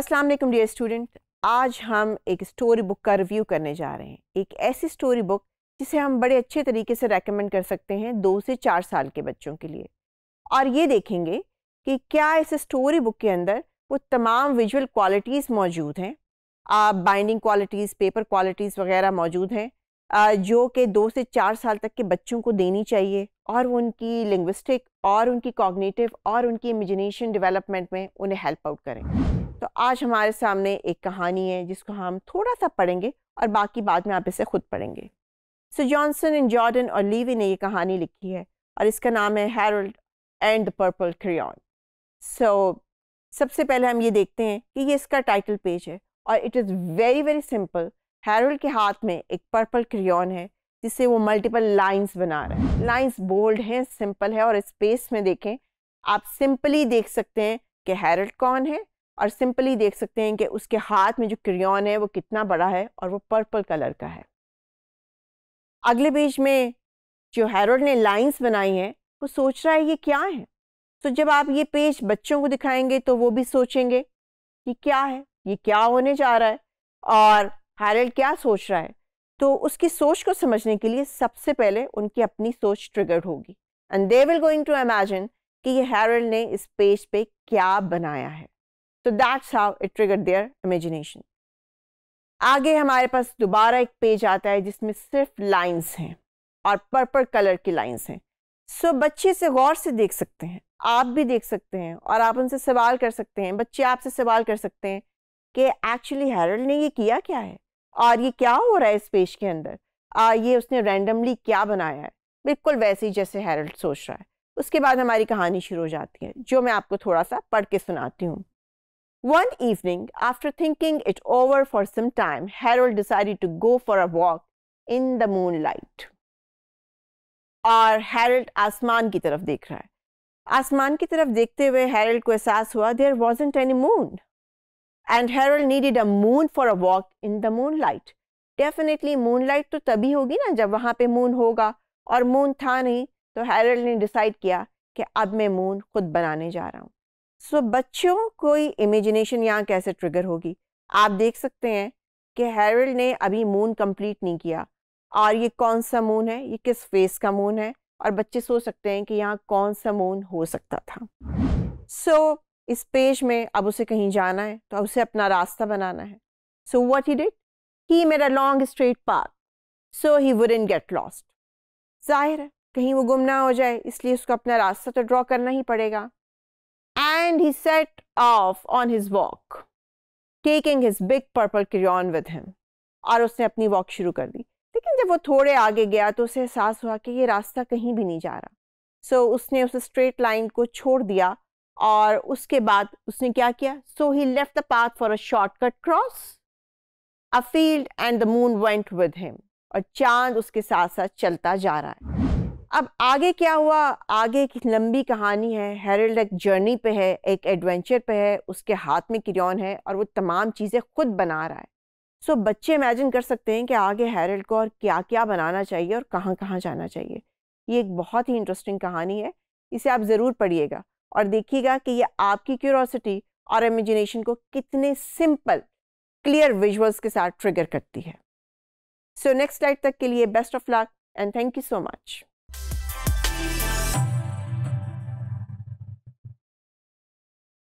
अस्सलाम वालेकुम dear student आज हम एक स्टोरी बुक का रिव्यू करने जा रहे हैं एक ऐसी स्टोरी बुक जिसे हम बड़े अच्छे तरीके से रेकमेंड कर सकते हैं दो से चार साल के बच्चों के लिए और ये देखेंगे कि क्या इस स्टोरी बुक के अंदर वो तमाम विजुअल क्वालिटीज़ मौजूद हैं बाइंडिंग क्वालिटीज़ पेपर क्वालिटीज़ वगैरह मौजूद हैं जो कि दो से चार साल तक के बच्चों को देनी चाहिए और वो उनकी लिंग्विस्टिक और उनकी कॉग्निटिव और उनकी इमेजिनेशन डेवलपमेंट में उन्हें हेल्प आउट करें तो आज हमारे सामने एक कहानी है जिसको हम थोड़ा सा पढ़ेंगे और बाकी बाद में आप इसे खुद पढ़ेंगे सो जॉनसन एंड जॉर्डन और लीवी ने ये कहानी लिखी है और इसका नाम है Harold and the purple crayon so सबसे पहले हम ये देखते हैं कि ये इसका टाइटल पेज है और it is very very simple Harold के हाथ में एक पर्पल क्रियॉन है जिससे वो मल्टीपल लाइंस बना रहा है लाइंस बोल्ड हैं सिंपल है और स्पेस में देखें आप सिंपली देख सकते हैं कि हेरल्ड कौन है और सिंपली देख सकते हैं कि उसके हाथ में जो क्रियॉन है वो कितना बड़ा है और वो पर्पल कलर का है अगले पेज में जो हैरोल्ड ने लाइंस बनाई हैं वो सोच रहा है ये क्या है तो जब आप ये पेज बच्चों को दिखाएंगे तो वो भी सोचेंगे कि क्या है ये क्या होने जा रहा है और हैरल्ड क्या सोच रहा है तो उसकी सोच को समझने के लिए सबसे पहले उनकी अपनी सोच ट्रिगर्ड होगी and they will going to imagine कि ये हैरल्ड ने इस पेज पे क्या बनाया है तो that's how it trigger their imagination आगे हमारे पास दोबारा एक पेज आता है जिसमें सिर्फ लाइंस हैं और पर्पल कलर की लाइंस हैं सो so, बच्चे से गौर से देख सकते हैं आप भी देख सकते हैं और आप उनसे सवाल कर सकते हैं बच्चे आपसे सवाल कर सकते हैं कि एक्चुअली हैरल्ड ने ये किया क्या है और ये क्या हो रहा है इस पेज के अंदर आ, ये उसने रैंडमली क्या बनाया है बिल्कुल वैसे ही जैसे हैरल्ड सोच रहा है उसके बाद हमारी कहानी शुरू हो जाती है जो मैं आपको थोड़ा सा पढ़ के सुनाती हूँ One evening, after thinking it over for some time, Harold decided to go for a walk in the moonlight. Or Harold Asman ki taraf dekh raha hai. Asman ki taraf dekhte hue Harold ko ehsaas hua there wasn't any moon. And Harold needed a moon for a walk in the moonlight. Definitely moonlight to tabhi hogi na jab wahan pe moon hoga aur moon tha nahi to Harold ne decide kiya ki ab main moon khud banane ja raha hu. So so, बच्चों कोई imagination यहाँ कैसे trigger होगी आप देख सकते हैं कि हेरल्ड ने अभी मून कंप्लीट नहीं किया और ये कौन सा मून है ये किस फेस का मून है और बच्चे सोच सकते हैं कि यहाँ कौन सा मून हो सकता था सो so, इस पेज में अब उसे कहीं जाना है तो उसे अपना रास्ता बनाना है so what he did he made a long straight path so he wouldn't get lost जाहिर है कहीं वो गुम ना हो जाए इसलिए उसको अपना रास्ता तो ड्रॉ करना ही पड़ेगा and he set off on his walk, taking his big purple crayon with him. और उसने अपनी वॉक शुरू कर दी लेकिन जब वो थोड़े आगे गया तो उसे एहसास हुआ कि ये रास्ता कहीं भी नहीं जा रहा सो so, उसने उस स्ट्रेट लाइन को छोड़ दिया और उसके बाद उसने क्या किया so he left the path for a shortcut cross a field and the moon went with him और चांद उसके साथ साथ चलता जा रहा है अब आगे क्या हुआ आगे एक लंबी कहानी है हेरल्ड एक जर्नी पे है एक एडवेंचर पे है उसके हाथ में किरियन है और वो तमाम चीज़ें खुद बना रहा है सो बच्चे इमेजिन कर सकते हैं कि आगे हेरल्ड को और क्या क्या बनाना चाहिए और कहाँ कहाँ जाना चाहिए ये एक बहुत ही इंटरेस्टिंग कहानी है इसे आप ज़रूर पढ़िएगा और देखिएगा कि ये आपकी क्यूरोसिटी और इमेजिनेशन को कितने सिंपल क्लियर विजुअल्स के साथ ट्रिगर करती है सो नेक्स्ट स्लाइड तक के लिए best of luck and thank you so much